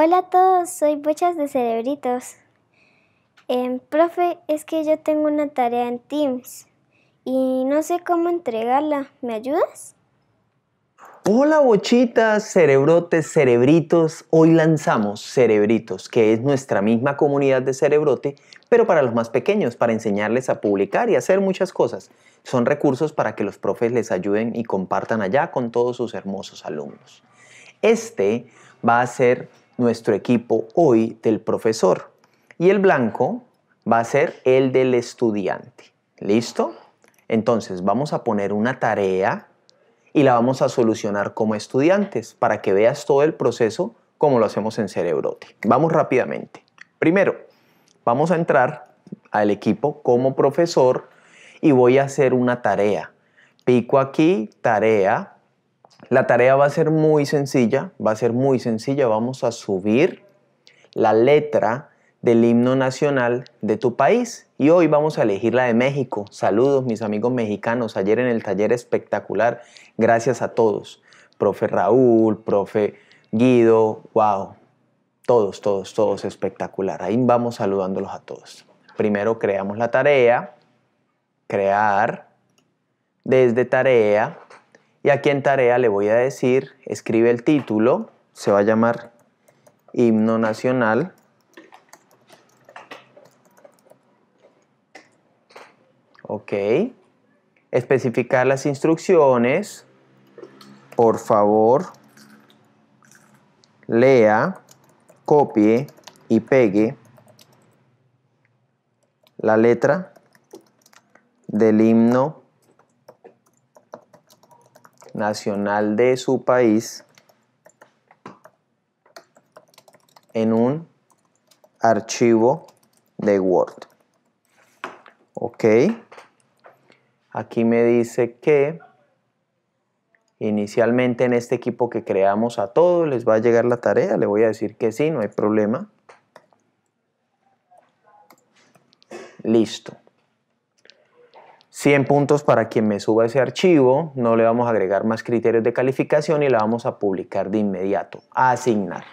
Hola a todos, soy Bochas de Cerebritos. Em, profe, es que yo tengo una tarea en Teams y no sé cómo entregarla. ¿Me ayudas? Hola bochitas, cerebrotes, cerebritos. Hoy lanzamos Cerebritos, que es nuestra misma comunidad de cerebrote, pero para los más pequeños, para enseñarles a publicar y hacer muchas cosas. Son recursos para que los profes les ayuden y compartan allá con todos sus hermosos alumnos. Este va a ser nuestro equipo hoy del profesor. Y el blanco va a ser el del estudiante. ¿Listo? Entonces vamos a poner una tarea y la vamos a solucionar como estudiantes para que veas todo el proceso como lo hacemos en Cerebrote. Vamos rápidamente. Primero, vamos a entrar al equipo como profesor y voy a hacer una tarea. Pico aquí, tarea, la tarea va a ser muy sencilla, va a ser muy sencilla. Vamos a subir la letra del himno nacional de tu país. Y hoy vamos a elegir la de México. Saludos mis amigos mexicanos. Ayer en el taller espectacular. Gracias a todos. Profe Raúl, profe Guido, wow. Todos, todos, todos espectacular. Ahí vamos saludándolos a todos. Primero creamos la tarea. Crear. Desde tarea y aquí en tarea le voy a decir, escribe el título, se va a llamar himno nacional. Ok. Especificar las instrucciones. Por favor, lea, copie y pegue la letra del himno nacional de su país en un archivo de Word. Ok. Aquí me dice que inicialmente en este equipo que creamos a todos les va a llegar la tarea. Le voy a decir que sí, no hay problema. Listo. 100 puntos para quien me suba ese archivo, no le vamos a agregar más criterios de calificación y la vamos a publicar de inmediato, a asignar.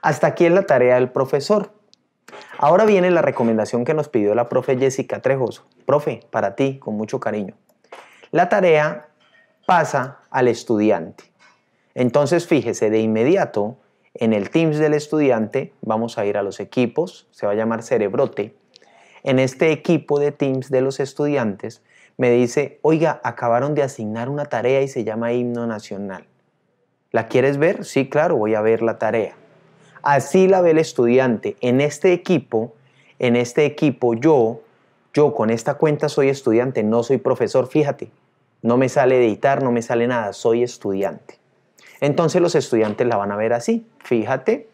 Hasta aquí es la tarea del profesor. Ahora viene la recomendación que nos pidió la profe Jessica Trejos. Profe, para ti, con mucho cariño. La tarea pasa al estudiante. Entonces, fíjese, de inmediato, en el Teams del estudiante, vamos a ir a los equipos, se va a llamar Cerebrote, en este equipo de Teams de los estudiantes, me dice, oiga, acabaron de asignar una tarea y se llama himno nacional. ¿La quieres ver? Sí, claro, voy a ver la tarea. Así la ve el estudiante. En este equipo, en este equipo yo, yo con esta cuenta soy estudiante, no soy profesor, fíjate. No me sale editar, no me sale nada, soy estudiante. Entonces los estudiantes la van a ver así. Fíjate,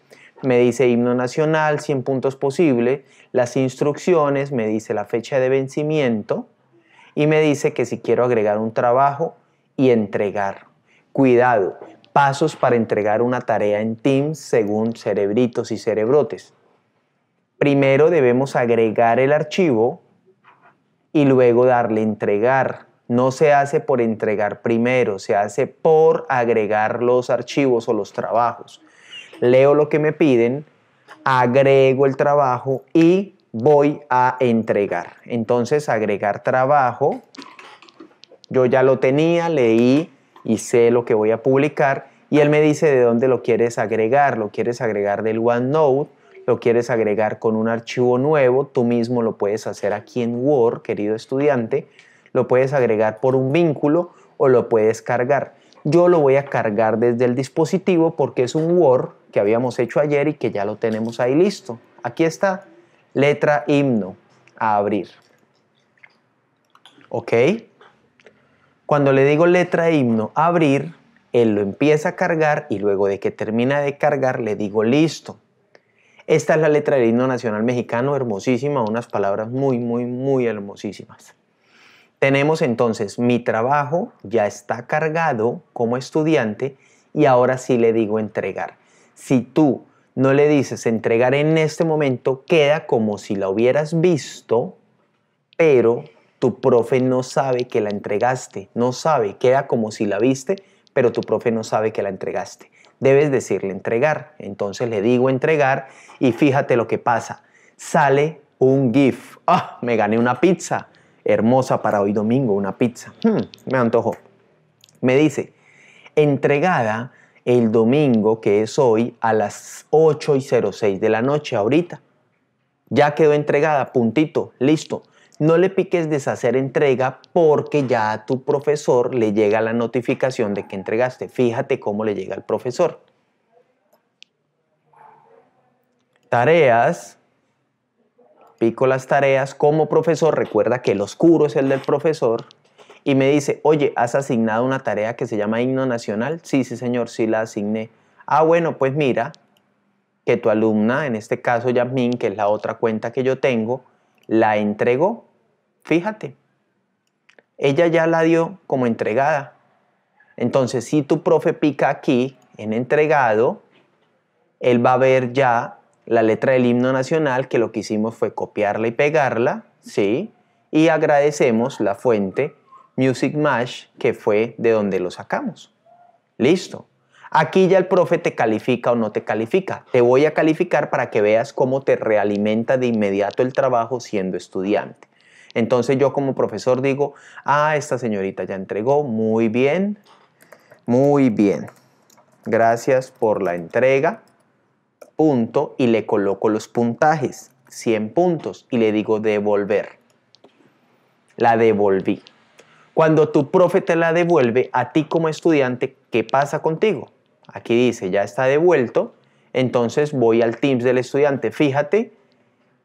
me dice himno nacional, 100 puntos posible, las instrucciones, me dice la fecha de vencimiento y me dice que si quiero agregar un trabajo y entregar. Cuidado, pasos para entregar una tarea en Teams según cerebritos y cerebrotes. Primero debemos agregar el archivo y luego darle entregar. No se hace por entregar primero, se hace por agregar los archivos o los trabajos leo lo que me piden, agrego el trabajo y voy a entregar. Entonces, agregar trabajo, yo ya lo tenía, leí y sé lo que voy a publicar y él me dice de dónde lo quieres agregar, lo quieres agregar del OneNote, lo quieres agregar con un archivo nuevo, tú mismo lo puedes hacer aquí en Word, querido estudiante, lo puedes agregar por un vínculo o lo puedes cargar yo lo voy a cargar desde el dispositivo porque es un Word que habíamos hecho ayer y que ya lo tenemos ahí listo. Aquí está, letra himno, a abrir. ¿Ok? Cuando le digo letra himno, abrir, él lo empieza a cargar y luego de que termina de cargar le digo listo. Esta es la letra del himno nacional mexicano, hermosísima, unas palabras muy, muy, muy hermosísimas. Tenemos entonces mi trabajo ya está cargado como estudiante y ahora sí le digo entregar. Si tú no le dices entregar en este momento, queda como si la hubieras visto, pero tu profe no sabe que la entregaste, no sabe, queda como si la viste, pero tu profe no sabe que la entregaste. Debes decirle entregar. Entonces le digo entregar y fíjate lo que pasa. Sale un GIF. ¡Ah! me gané una pizza hermosa para hoy domingo, una pizza. Hmm, me antojó. Me dice, entregada el domingo, que es hoy, a las 8 y 06 de la noche, ahorita. Ya quedó entregada, puntito, listo. No le piques deshacer entrega porque ya a tu profesor le llega la notificación de que entregaste. Fíjate cómo le llega al profesor. Tareas pico las tareas como profesor, recuerda que el oscuro es el del profesor, y me dice, oye, ¿has asignado una tarea que se llama himno nacional? Sí, sí, señor, sí la asigné. Ah, bueno, pues mira, que tu alumna, en este caso Yasmín, que es la otra cuenta que yo tengo, la entregó. Fíjate, ella ya la dio como entregada. Entonces, si tu profe pica aquí en entregado, él va a ver ya la letra del himno nacional, que lo que hicimos fue copiarla y pegarla, ¿sí? Y agradecemos la fuente Music Mash, que fue de donde lo sacamos. Listo. Aquí ya el profe te califica o no te califica. Te voy a calificar para que veas cómo te realimenta de inmediato el trabajo siendo estudiante. Entonces yo como profesor digo, ah, esta señorita ya entregó, muy bien, muy bien. Gracias por la entrega y le coloco los puntajes, 100 puntos, y le digo devolver. La devolví. Cuando tu profe te la devuelve, a ti como estudiante, ¿qué pasa contigo? Aquí dice, ya está devuelto, entonces voy al Teams del estudiante. Fíjate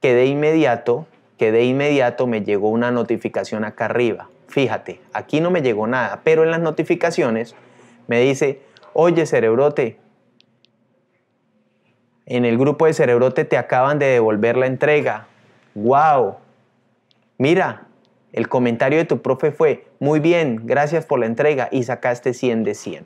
que de inmediato, que de inmediato me llegó una notificación acá arriba. Fíjate, aquí no me llegó nada, pero en las notificaciones me dice, oye cerebrote, en el grupo de Cerebrote te acaban de devolver la entrega. ¡Wow! Mira, el comentario de tu profe fue, muy bien, gracias por la entrega y sacaste 100 de 100.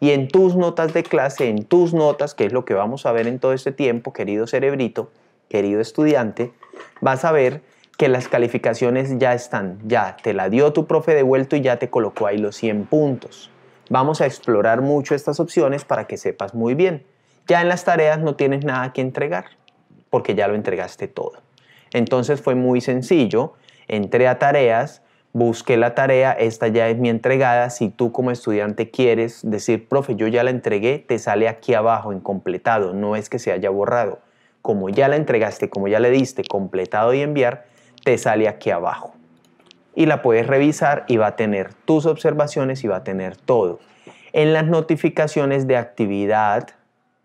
Y en tus notas de clase, en tus notas, que es lo que vamos a ver en todo este tiempo, querido cerebrito, querido estudiante, vas a ver que las calificaciones ya están, ya te la dio tu profe devuelto y ya te colocó ahí los 100 puntos. Vamos a explorar mucho estas opciones para que sepas muy bien. Ya en las tareas no tienes nada que entregar, porque ya lo entregaste todo. Entonces fue muy sencillo, entré a tareas, busqué la tarea, esta ya es mi entregada. Si tú como estudiante quieres decir, profe, yo ya la entregué, te sale aquí abajo en completado, no es que se haya borrado. Como ya la entregaste, como ya le diste completado y enviar, te sale aquí abajo. Y la puedes revisar y va a tener tus observaciones y va a tener todo. En las notificaciones de actividad,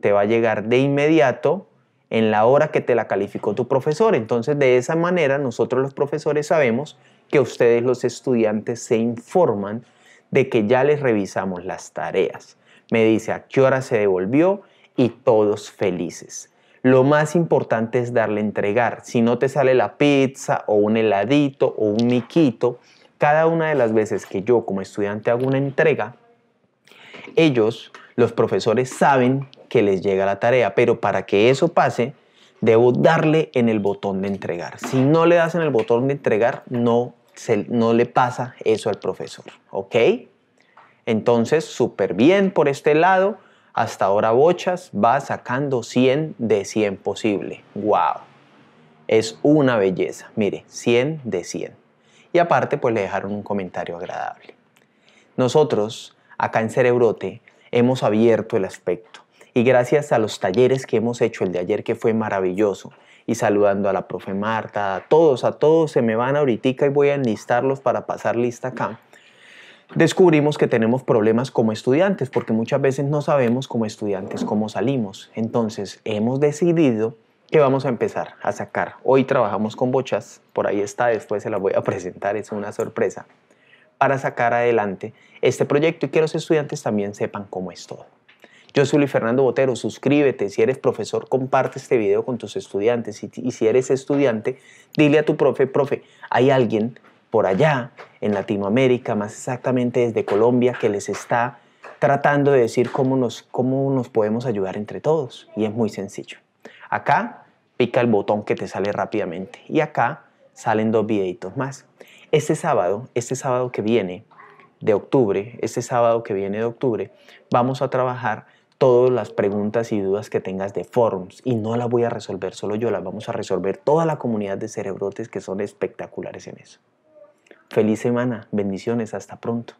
te va a llegar de inmediato en la hora que te la calificó tu profesor. Entonces, de esa manera, nosotros los profesores sabemos que ustedes los estudiantes se informan de que ya les revisamos las tareas. Me dice a qué hora se devolvió y todos felices. Lo más importante es darle a entregar. Si no te sale la pizza o un heladito o un miquito, cada una de las veces que yo como estudiante hago una entrega, ellos, los profesores, saben que les llega la tarea. Pero para que eso pase, debo darle en el botón de entregar. Si no le das en el botón de entregar, no, se, no le pasa eso al profesor. ¿Ok? Entonces, súper bien por este lado. Hasta ahora Bochas va sacando 100 de 100 posible. ¡Wow! Es una belleza. Mire, 100 de 100. Y aparte, pues le dejaron un comentario agradable. Nosotros, acá en Cerebrote, hemos abierto el aspecto y gracias a los talleres que hemos hecho, el de ayer que fue maravilloso, y saludando a la profe Marta, a todos, a todos se me van ahorita y voy a enlistarlos para pasar lista acá. Descubrimos que tenemos problemas como estudiantes, porque muchas veces no sabemos como estudiantes cómo salimos. Entonces hemos decidido que vamos a empezar a sacar. Hoy trabajamos con bochas, por ahí está, después se la voy a presentar, es una sorpresa, para sacar adelante este proyecto y que los estudiantes también sepan cómo es todo. Yo soy Luis Fernando Botero, suscríbete, si eres profesor comparte este video con tus estudiantes y, si eres estudiante dile a tu profe, profe, hay alguien por allá en Latinoamérica, más exactamente desde Colombia, que les está tratando de decir cómo nos, cómo nos podemos ayudar entre todos. Y es muy sencillo. Acá pica el botón que te sale rápidamente y acá salen dos videitos más. Este sábado, este sábado que viene de octubre, este sábado que viene de octubre, vamos a trabajar todas las preguntas y dudas que tengas de forums y no las voy a resolver solo yo, las vamos a resolver toda la comunidad de cerebrotes que son espectaculares en eso. Feliz semana, bendiciones, hasta pronto.